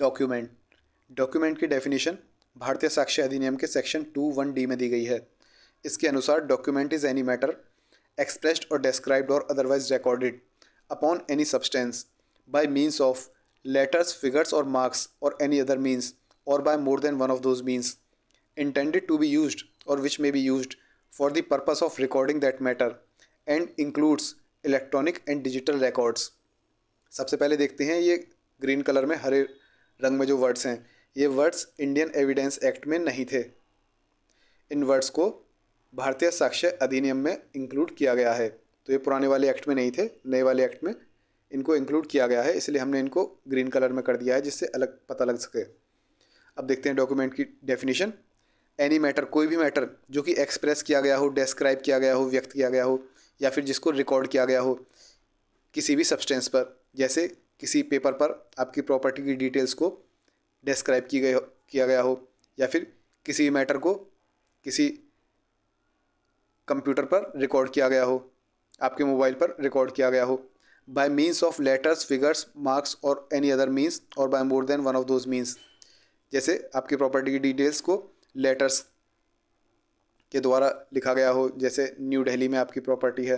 document document की definition भारतीय साक्ष्य अधिनियम के सेक्शन टू वन डी में दी गई है इसके अनुसार document is any matter expressed or described or otherwise recorded upon any substance by means of letters figures or marks or any other means or by more than one of those means intended to be use or which may be use for the purpose of recording that matter and includes electronic and digital records सबसे पहले देखते हैं ये green colour में हरे रंग में जो words हैं ये वर्ड्स इंडियन एविडेंस एक्ट में नहीं थे इन वर्ड्स को भारतीय साक्ष्य अधिनियम में इंक्लूड किया गया है तो ये पुराने वाले एक्ट में नहीं थे नए वाले एक्ट में इनको इंक्लूड किया गया है इसलिए हमने इनको ग्रीन कलर में कर दिया है जिससे अलग पता लग सके अब देखते हैं डॉक्यूमेंट की डेफिनेशन एनी मैटर कोई भी मैटर जो कि एक्सप्रेस किया गया हो डिस्क्राइब किया गया हो व्यक्त किया गया हो या फिर जिसको रिकॉर्ड किया गया हो किसी भी सब्सटेंस पर जैसे किसी पेपर पर आपकी प्रॉपर्टी की डिटेल्स को डिस्क्राइब की गई किया गया हो या फिर किसी मैटर को किसी कंप्यूटर पर रिकॉर्ड किया गया हो आपके मोबाइल पर रिकॉर्ड किया गया हो by means of letters figures marks or any other means or by more than one of those means जैसे आपकी प्रॉपर्टी की डिटेल्स को लेटर्स के द्वारा लिखा गया हो जैसे न्यू दिल्ली में आपकी प्रॉपर्टी है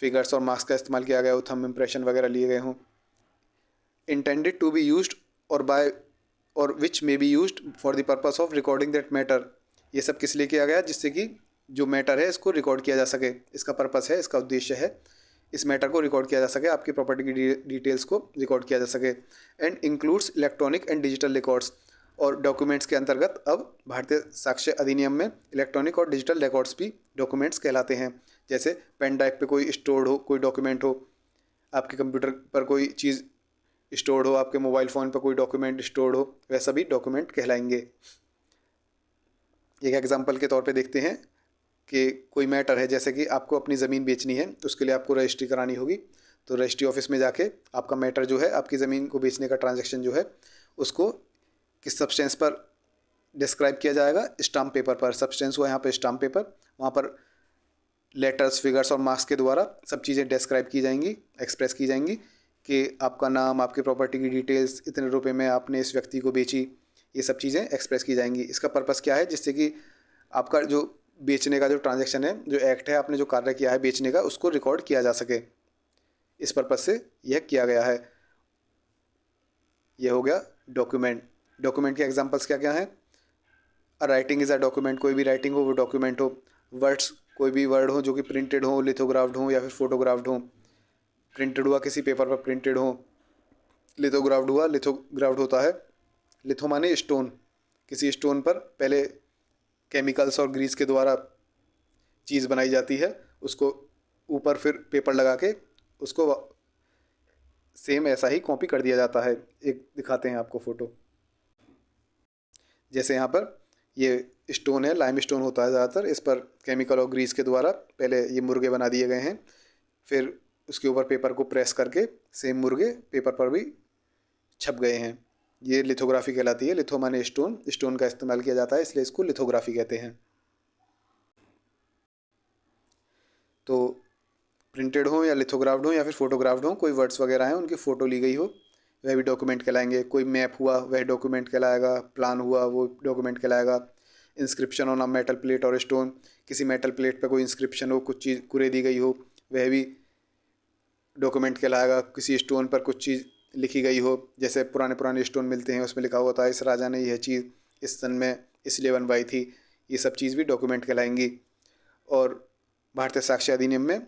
फिगर्स और मास्क का इस्तेमाल किया गया हो थम इम्प्रेशन वगैरह लिए गए हों intended to be use or by or which may be use for the purpose of recording that matter ये सब किस लिए किया गया जिससे कि जो मैटर है इसको रिकॉर्ड किया जा सके इसका पर्पज़ है इसका उद्देश्य है इस मैटर को रिकॉर्ड किया जा सके आपकी प्रॉपर्टी की डिटेल्स को रिकॉर्ड किया जा सके and includes electronic and digital records और डॉक्यूमेंट्स के अंतर्गत अब भारतीय साक्ष्य अधिनियम में इलेक्ट्रॉनिक और डिजिटल रिकॉर्ड्स भी डॉक्यूमेंट्स कहलाते हैं जैसे पेन ड्राइव पे कोई स्टोर्ड हो कोई डॉक्यूमेंट हो आपके कंप्यूटर पर कोई चीज़ स्टोर्ड हो आपके मोबाइल फ़ोन पर कोई डॉक्यूमेंट स्टोर्ड हो वैसा भी डॉक्यूमेंट कहलाएंगे एक एग्जाम्पल के तौर पे देखते हैं कि कोई मैटर है जैसे कि आपको अपनी ज़मीन बेचनी है तो उसके लिए आपको रजिस्ट्री करानी होगी तो रजिस्ट्री ऑफिस में जाके आपका मैटर जो है आपकी ज़मीन को बेचने का ट्रांजेक्शन जो है उसको किस सब्सटेंस पर डिस्क्राइब किया जाएगा स्टाम्प पेपर पर सब्सटेंस हुआ यहाँ पर स्टाम्प पेपर वहाँ पर लेटर्स फिगर्स और मार्क्स के द्वारा सब चीज़ें डिस्क्राइब की जाएंगी एक्सप्रेस की जाएंगी कि आपका नाम आपके प्रॉपर्टी की डिटेल्स इतने रुपए में आपने इस व्यक्ति को बेची ये सब चीज़ें एक्सप्रेस की जाएंगी इसका पर्पज़ क्या है जिससे कि आपका जो बेचने का जो ट्रांजेक्शन है जो एक्ट है आपने जो कार्य किया है बेचने का उसको रिकॉर्ड किया जा सके इस पर्पज़ से यह किया गया है यह हो गया डॉक्यूमेंट डॉक्यूमेंट के एग्जाम्पल्स क्या क्या हैं राइटिंग इज़ अ डॉक्यूमेंट कोई भी राइटिंग हो वो डॉक्यूमेंट हो वर्ड्स कोई भी वर्ड हो जो कि प्रिंटेड हो लिथोग्राफ्ड हो या फिर फोटोग्राफ्ड हो प्रिंटेड हुआ किसी पेपर पर प्रिंटेड हो लिथोग्राफ्ड हुआ लिथोग्राफ्ड होता है लिथो माने स्टोन किसी स्टोन पर पहले केमिकल्स और ग्रीस के द्वारा चीज़ बनाई जाती है उसको ऊपर फिर पेपर लगा के उसको सेम ऐसा ही कॉपी कर दिया जाता है एक दिखाते हैं आपको फ़ोटो जैसे यहाँ पर ये स्टोन है लाइम स्टोन होता है ज़्यादातर इस पर केमिकल और ग्रीस के द्वारा पहले ये मुर्गे बना दिए गए हैं फिर उसके ऊपर पेपर को प्रेस करके सेम मुर्गे पेपर पर भी छप गए हैं ये लिथोग्राफी कहलाती है लिथो माने स्टोन स्टोन का इस्तेमाल किया जाता है इसलिए इसको लिथोग्राफी कहते हैं तो प्रिंटेड हो या लिथोग्राफ्ड हो या फिर फोटोग्राफ्ड हो कोई वर्ड्स वगैरह हैं उनकी फ़ोटो ली गई हो वह भी डॉक्यूमेंट कहलाएंगे कोई मैप हुआ वह डॉक्यूमेंट कहलाएगा प्लान हुआ वो डॉक्यूमेंट कहलाएगा इंस्क्रिप्शन होना मेटल प्लेट और स्टोन किसी मेटल प्लेट पर कोई इंस्क्रिप्शन हो कुछ चीज़ कुरे दी गई हो वह भी डॉक्यूमेंट कहलाएगा किसी स्टोन पर कुछ चीज़ लिखी गई हो जैसे पुराने पुराने स्टोन मिलते हैं उसमें लिखा होता है इस राजा ने यह चीज़ इस सन में इसलिए बनवाई थी ये सब चीज़ भी डॉक्यूमेंट कहलाएंगी और भारतीय साक्ष्य अधिनियम में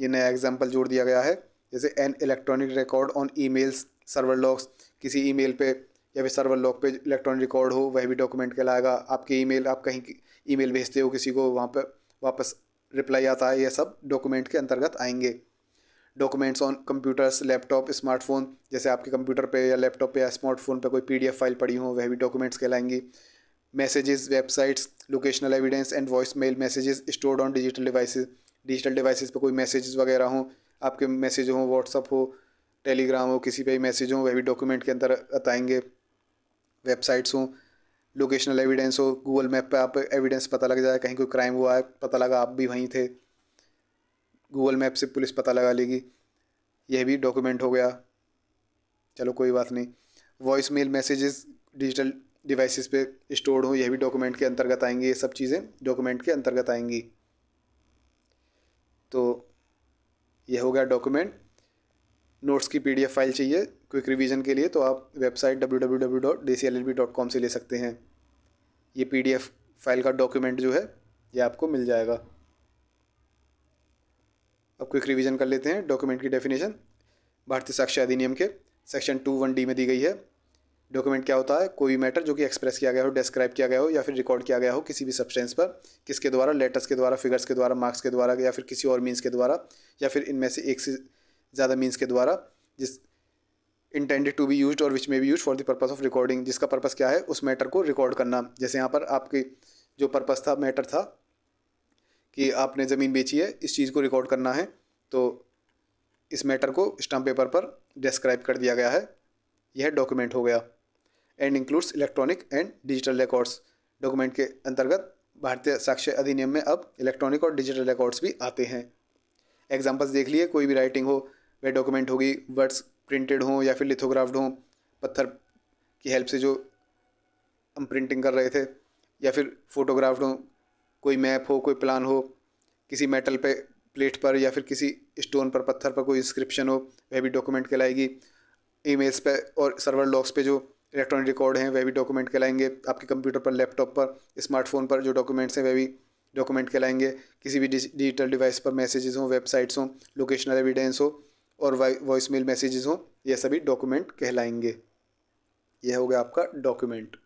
ये नया एग्जाम्पल जोड़ दिया गया है जैसे an electronic record on emails server logs किसी ईमेल पे या फिर सर्वर लॉक पे इलेक्ट्रॉनिक रिकॉर्ड हो वह भी डॉक्यूमेंट कहलाएगा आपके ईमेल आप कहीं ईमेल भेजते हो किसी को वहाँ पर वापस रिप्लाई आता है यह सब डॉक्यूमेंट के अंतर्गत आएंगे documents on computers laptop smartphone जैसे आपके कंप्यूटर पे या लैपटॉप पे या स्मार्टफोन पे कोई पीडीएफ फाइल पड़ी हो वह भी डॉक्यूमेंट्स कहलाएंगी messages websites locational evidence and voice mail messages stored on digital devices digital devices पे कोई मैसेजेस वगैरह हों आपके मैसेज हों व्हाट्सअप हो टेलीग्राम हो किसी पे भी मैसेज हो वह भी डॉक्यूमेंट के अंदर बताएंगे वेबसाइट्स हो लोकेशनल एविडेंस हो गूगल मैप पे आप एविडेंस पता लग जाए कहीं कोई क्राइम हुआ है पता लगा आप भी वहीं थे गूगल मैप से पुलिस पता लगा लेगी यह भी डॉक्यूमेंट हो गया चलो कोई बात नहीं voice mail messages digital devices पे स्टोर्ड हो यह भी डॉक्यूमेंट के अंतर्गत आएंगे ये सब चीज़ें डॉक्यूमेंट के अंतर्गत आएंगी तो यह हो गया डॉक्यूमेंट नोट्स की पीडीएफ फाइल चाहिए क्विक रिवीजन के लिए तो आप वेबसाइट डब्ल्यू से ले सकते हैं ये पीडीएफ फाइल का डॉक्यूमेंट जो है ये आपको मिल जाएगा अब क्विक रिवीजन कर लेते हैं डॉक्यूमेंट की डेफिनेशन भारतीय साक्ष्य अधिनियम के सेक्शन टू वन डी में दी गई है डॉक्यूमेंट क्या होता है कोई भी मैटर जो कि एक्सप्रेस किया गया हो डिस्क्राइब किया गया हो या फिर रिकॉर्ड किया गया हो किसी भी सब्सटेंस पर किसके द्वारा लेटर्स के द्वारा फिगर्स के द्वारा मार्क्स के द्वारा या फिर किसी और मीन्स के द्वारा या फिर इनमें से एक से ज़्यादा मीन्स के द्वारा जिस intended to be use or which may be use for the purpose of recording जिसका पर्पज़ क्या है उस मैटर को रिकॉर्ड करना जैसे यहाँ पर आपकी जो पर्पज़ था मैटर था कि आपने ज़मीन बेची है इस चीज़ को रिकॉर्ड करना है तो इस मैटर को स्टाम्प पेपर पर डिस्क्राइब कर दिया गया है यह डॉक्यूमेंट हो गया and includes electronic and digital records document के अंतर्गत भारतीय साक्ष्य अधिनियम में अब इलेक्ट्रॉनिक और डिजिटल रिकॉर्ड्स भी आते हैं एग्जाम्पल्स देख लिए कोई भी राइटिंग हो वह डॉक्यूमेंट होगी वर्ड्स प्रिंटेड हों या फिर लिथोग्राफ्ड हों पत्थर की हेल्प से जो हम प्रिंटिंग कर रहे थे या फिर फोटोग्राफ्ड हों कोई मैप हो कोई प्लान हो किसी मेटल पे प्लेट पर या फिर किसी स्टोन पर पत्थर पर कोई इंस्क्रिप्शन हो वह भी डॉक्यूमेंट कहलाएगी ईमेल्स पे और सर्वर लॉक्स पे जो इलेक्ट्रॉनिक रिकॉर्ड हैं वह भी डॉक्यूमेंट कहलाएंगे आपके कंप्यूटर पर लैपटॉप पर स्मार्टफोन पर जो डॉक्यूमेंट्स हैं वह भी डॉक्यूमेंट कहलाएंगे किसी भी डिजिटल डिवाइस पर मैसेजेस हों वेबसाइट्स हों लोकेशनल एविडेंस हो और वॉइस मेल मैसेजेस हों यह सभी डॉक्यूमेंट कहलाएंगे यह हो गया आपका डॉक्यूमेंट